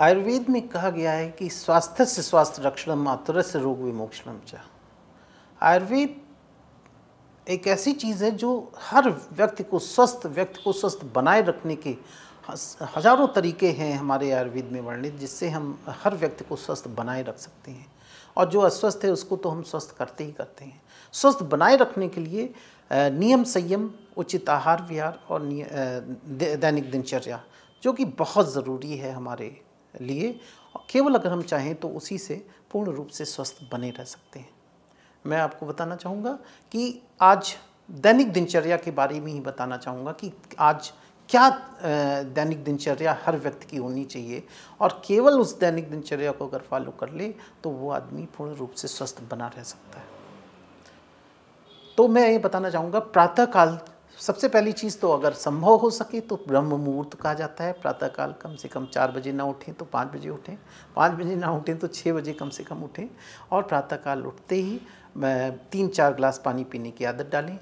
आयुर्वेद में कहा गया है कि स्वास्थ्य से स्वास्थ्य रक्षण मात्र से रोग विमोक्षणम च आयुर्वेद एक ऐसी चीज़ है जो हर व्यक्ति को स्वस्थ व्यक्ति को स्वस्थ बनाए रखने के हजारों तरीके हैं हमारे आयुर्वेद में वर्णित जिससे हम हर व्यक्ति को स्वस्थ बनाए रख सकते हैं और जो अस्वस्थ है उसको तो हम स्वस्थ करते ही करते हैं स्वस्थ बनाए रखने के लिए नियम संयम उचित आहार विहार और दैनिक दिनचर्या जो कि बहुत ज़रूरी है हमारे लिए और केवल अगर हम चाहें तो उसी से पूर्ण रूप से स्वस्थ बने रह सकते हैं मैं आपको बताना चाहूँगा कि आज दैनिक दिनचर्या के बारे में ही बताना चाहूँगा कि आज क्या दैनिक दिनचर्या हर व्यक्ति की होनी चाहिए और केवल उस दैनिक दिनचर्या को अगर फॉलो कर ले तो वो आदमी पूर्ण रूप से स्वस्थ बना रह सकता है तो मैं ये बताना चाहूँगा प्रातःकाल सबसे पहली चीज़ तो अगर संभव हो सके तो ब्रह्म मुहूर्त कहा जाता है प्रातःकाल कम से कम चार बजे ना उठें तो पाँच बजे उठें पाँच बजे ना उठें तो छः बजे कम से कम उठें और प्रातःकाल उठते ही तीन चार ग्लास पानी पीने की आदत डालें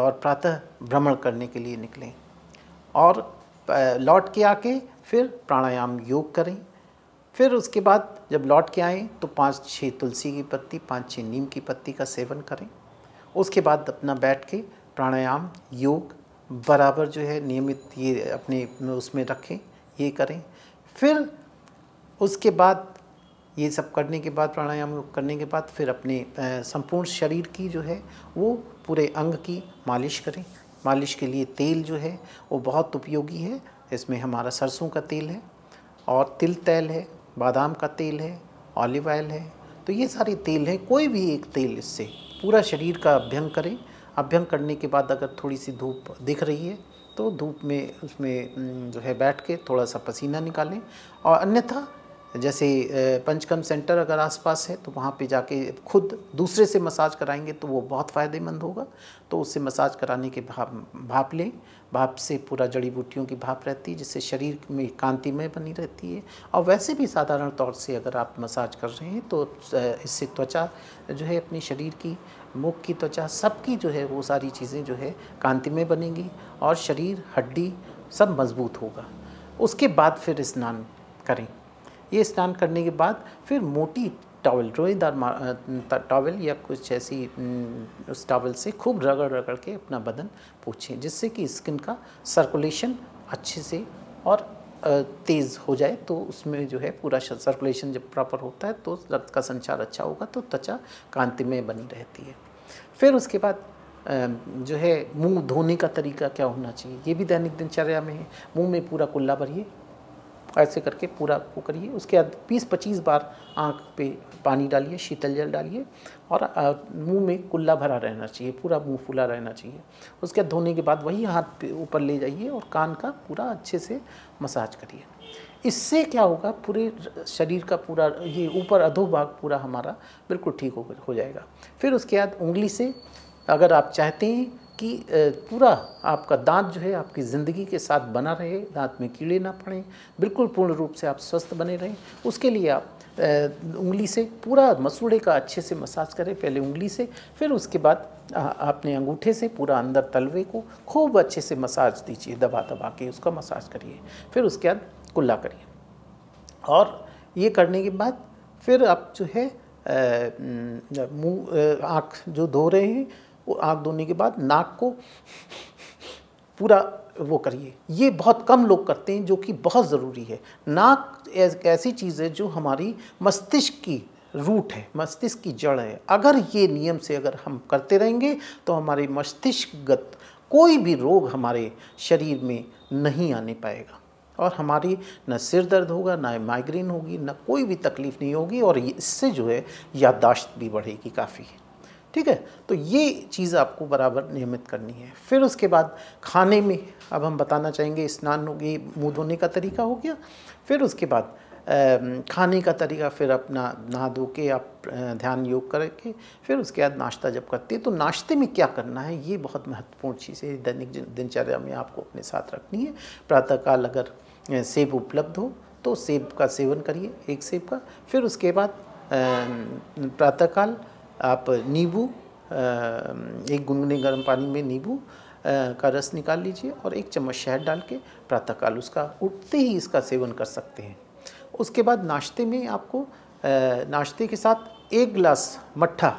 और प्रातः भ्रमण करने के लिए निकलें और लौट के आके फिर प्राणायाम योग करें फिर उसके बाद जब लौट के आएँ तो पाँच छः तुलसी की पत्ती पाँच छः नीम की पत्ती का सेवन करें उसके बाद अपना बैठ के प्राणायाम योग बराबर जो है नियमित ये अपने उसमें रखें ये करें फिर उसके बाद ये सब करने के बाद प्राणायाम करने के बाद फिर अपने संपूर्ण शरीर की जो है वो पूरे अंग की मालिश करें मालिश के लिए तेल जो है वो बहुत उपयोगी है इसमें हमारा सरसों का तेल है और तिल तेल है बादाम का तेल है ऑलिव ऑयल है तो ये सारे तेल हैं कोई भी एक तेल इससे पूरा शरीर का अभ्यंग करें अभ्यंग करने के बाद अगर थोड़ी सी धूप दिख रही है तो धूप में उसमें जो है बैठ के थोड़ा सा पसीना निकालें और अन्यथा जैसे पंचकम सेंटर अगर आसपास है तो वहाँ पे जाके खुद दूसरे से मसाज कराएंगे तो वो बहुत फ़ायदेमंद होगा तो उससे मसाज कराने के भाप भाप लें भाप से पूरा जड़ी बूटियों की भाप रहती है जिससे शरीर में कांतिमय बनी रहती है और वैसे भी साधारण तौर से अगर आप मसाज कर रहे हैं तो इससे त्वचा जो है अपने शरीर की मुख की त्वचा सबकी जो है वो सारी चीज़ें जो है कांति में बनेंगी और शरीर हड्डी सब मजबूत होगा उसके बाद फिर स्नान करें ये स्नान करने के बाद फिर मोटी टॉवल रोईदार टॉवल या कुछ ऐसी उस टॉवल से खूब रगड़ रगड़ के अपना बदन पोछें जिससे कि स्किन का सर्कुलेशन अच्छे से और तेज़ हो जाए तो उसमें जो है पूरा सर्कुलेशन जब प्रॉपर होता है तो रक्त का संचार अच्छा होगा तो त्वचा कांति में बनी रहती है फिर उसके बाद जो है मुंह धोने का तरीका क्या होना चाहिए ये भी दैनिक दिनचर्या में है मुंह में पूरा कुल्ला भरिए ऐसे करके पूरा वो करिए उसके बाद बीस पच्चीस बार आँख पे पानी डालिए शीतल जल डालिए और मुंह में कुल्ला भरा रहना चाहिए पूरा मुंह फुला रहना चाहिए उसके बाद धोने के बाद वही हाथ पे ऊपर ले जाइए और कान का पूरा अच्छे से मसाज करिए इससे क्या होगा पूरे शरीर का पूरा ये ऊपर अधोभाग पूरा हमारा बिल्कुल ठीक हो हो जाएगा फिर उसके बाद उंगली से अगर आप चाहते हैं कि पूरा आपका दांत जो है आपकी ज़िंदगी के साथ बना रहे दांत में कीड़े ना पड़ें बिल्कुल पूर्ण रूप से आप स्वस्थ बने रहें उसके लिए आप उंगली से पूरा मसूड़े का अच्छे से मसाज करें पहले उंगली से फिर उसके बाद आपने अंगूठे से पूरा अंदर तलवे को खूब अच्छे से मसाज दीजिए दबा दबा के उसका मसाज करिए फिर उसके बाद कुल्ला करिए और ये करने के बाद फिर आप जो है मुँह आँख जो धो रहे हैं वो आँख धोने के बाद नाक को पूरा वो करिए ये बहुत कम लोग करते हैं जो कि बहुत ज़रूरी है नाक एक ऐसी चीज़ है जो हमारी मस्तिष्क की रूट है मस्तिष्क की जड़ है अगर ये नियम से अगर हम करते रहेंगे तो हमारे मस्तिष्कगत कोई भी रोग हमारे शरीर में नहीं आने पाएगा और हमारी न सिर दर्द होगा ना माइग्रेन होगी ना कोई भी तकलीफ़ नहीं होगी और इससे जो है याददाश्त भी बढ़ेगी काफ़ी ठीक है तो ये चीज़ आपको बराबर नियमित करनी है फिर उसके बाद खाने में अब हम बताना चाहेंगे स्नान हो गई मुँह धोने का तरीका हो गया फिर उसके बाद खाने का तरीका फिर अपना नहा धो के आप ध्यान योग करके फिर उसके बाद नाश्ता जब करते हैं तो नाश्ते में क्या करना है ये बहुत महत्वपूर्ण चीज़ है दैनिक दिनचर्या में आपको अपने साथ रखनी है प्रातःकाल अगर सेब उपलब्ध हो तो सेब का सेवन करिए एक सेब का फिर उसके बाद प्रातःकाल आप नींबू एक गुनगुने गर्म पानी में नींबू का रस निकाल लीजिए और एक चम्मच शहद डाल के प्रातःकाल उसका उठते ही इसका सेवन कर सकते हैं उसके बाद नाश्ते में आपको नाश्ते के साथ एक गिलास मट्ठा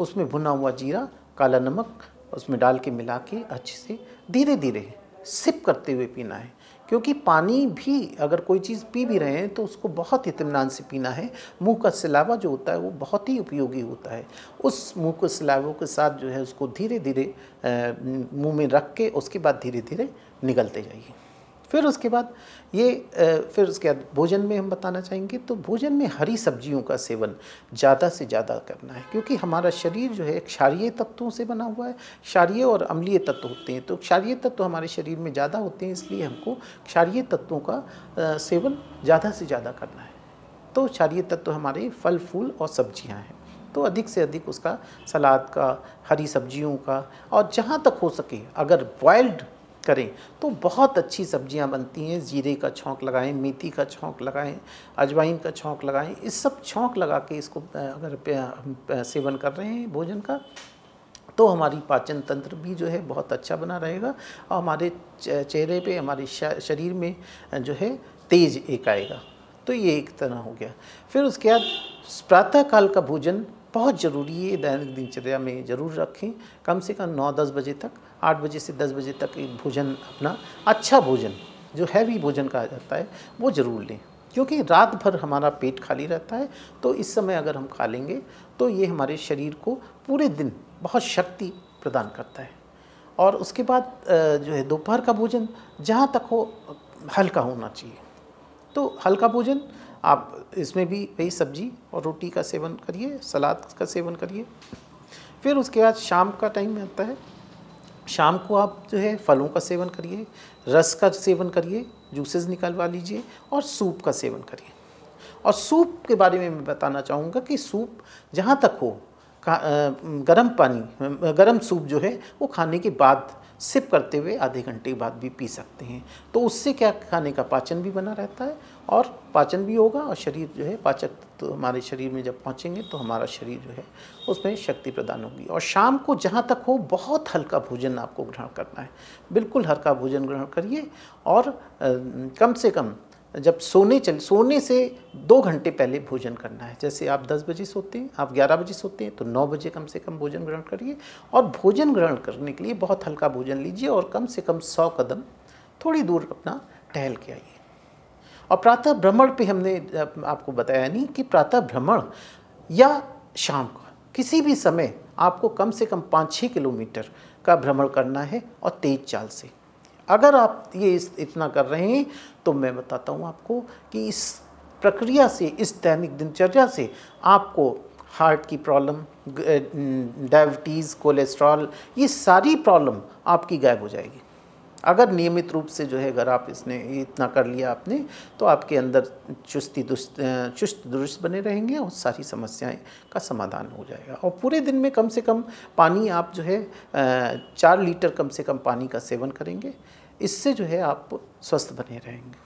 उसमें भुना हुआ जीरा काला नमक उसमें डाल के मिला के अच्छे से धीरे धीरे सिप करते हुए पीना है क्योंकि पानी भी अगर कोई चीज़ पी भी रहे हैं तो उसको बहुत इतमान से पीना है मुंह का सिलावा जो होता है वो बहुत ही उपयोगी होता है उस मुंह के सिलावों के साथ जो है उसको धीरे धीरे मुंह में रख के उसके बाद धीरे धीरे निगलते जाइए फिर उसके बाद ये फिर उसके बाद भोजन में हम बताना चाहेंगे तो भोजन में हरी सब्जियों का सेवन ज़्यादा से ज़्यादा करना है क्योंकि हमारा शरीर जो है क्षारीय तत्वों से बना हुआ है क्षारीय और अम्लीय तत्व होते हैं तो क्षारीय तत्व हमारे शरीर में ज़्यादा होते हैं इसलिए हमको क्षारीय तत्वों का सेवन ज़्यादा से ज़्यादा करना है तो क्षारीय तत्व हमारे फल फूल और सब्जियाँ हैं तो अधिक से अधिक उसका सलाद का हरी सब्जियों का और जहाँ तक हो सके अगर बॉयल्ड करें तो बहुत अच्छी सब्जियां बनती हैं ज़ीरे का छौंक लगाएं मेथी का छौंक लगाएं अजवाइन का छौंक लगाएं इस सब छौंक लगा के इसको अगर सेवन कर रहे हैं भोजन का तो हमारी पाचन तंत्र भी जो है बहुत अच्छा बना रहेगा और हमारे चेहरे पे हमारे शरीर में जो है तेज एक आएगा तो ये एक तरह हो गया फिर उसके बाद प्रातःकाल का भोजन बहुत ज़रूरी है दैनिक दिनचर्या में ज़रूर रखें कम से कम नौ दस बजे तक आठ बजे से दस बजे तक एक भोजन अपना अच्छा भोजन जो हैवी भोजन कहा जाता है वो ज़रूर लें क्योंकि रात भर हमारा पेट खाली रहता है तो इस समय अगर हम खा लेंगे तो ये हमारे शरीर को पूरे दिन बहुत शक्ति प्रदान करता है और उसके बाद जो है दोपहर का भोजन जहाँ तक हो हल्का होना चाहिए तो हल्का भोजन आप इसमें भी वही सब्जी और रोटी का सेवन करिए सलाद का सेवन करिए फिर उसके बाद शाम का टाइम आता है शाम को आप जो है फलों का सेवन करिए रस का सेवन करिए जूसेस निकलवा लीजिए और सूप का सेवन करिए और सूप के बारे में मैं बताना चाहूँगा कि सूप जहाँ तक हो गर्म पानी गर्म सूप जो है वो खाने के बाद सिप करते हुए आधे घंटे बाद भी पी सकते हैं तो उससे क्या खाने का पाचन भी बना रहता है और पाचन भी होगा और शरीर जो है पाचक तो हमारे शरीर में जब पहुँचेंगे तो हमारा शरीर जो है उसमें शक्ति प्रदान होगी और शाम को जहाँ तक हो बहुत हल्का भोजन आपको ग्रहण करना है बिल्कुल हल्का भोजन ग्रहण करिए और कम से कम जब सोने चल सोने से दो घंटे पहले भोजन करना है जैसे आप 10 बजे सोते हैं आप 11 बजे सोते हैं तो 9 बजे कम से कम भोजन ग्रहण करिए और भोजन ग्रहण करने के लिए बहुत हल्का भोजन लीजिए और कम से कम 100 कदम थोड़ी दूर अपना टहल के आइए और प्रातः भ्रमण पे हमने आपको बताया नहीं कि प्रातः भ्रमण या शाम का किसी भी समय आपको कम से कम पाँच छः किलोमीटर का भ्रमण करना है और तेज चाल से अगर आप ये इस इतना कर रहे हैं तो मैं बताता हूँ आपको कि इस प्रक्रिया से इस दैनिक दिनचर्या से आपको हार्ट की प्रॉब्लम डायबिटीज़ कोलेस्ट्रॉल ये सारी प्रॉब्लम आपकी गायब हो जाएगी अगर नियमित रूप से जो है अगर आप इसने इतना कर लिया आपने तो आपके अंदर चुस्ती दुस्त चुस्त दुरुस्त बने रहेंगे और सारी समस्याएं का समाधान हो जाएगा और पूरे दिन में कम से कम पानी आप जो है चार लीटर कम से कम पानी का सेवन करेंगे इससे जो है आप स्वस्थ बने रहेंगे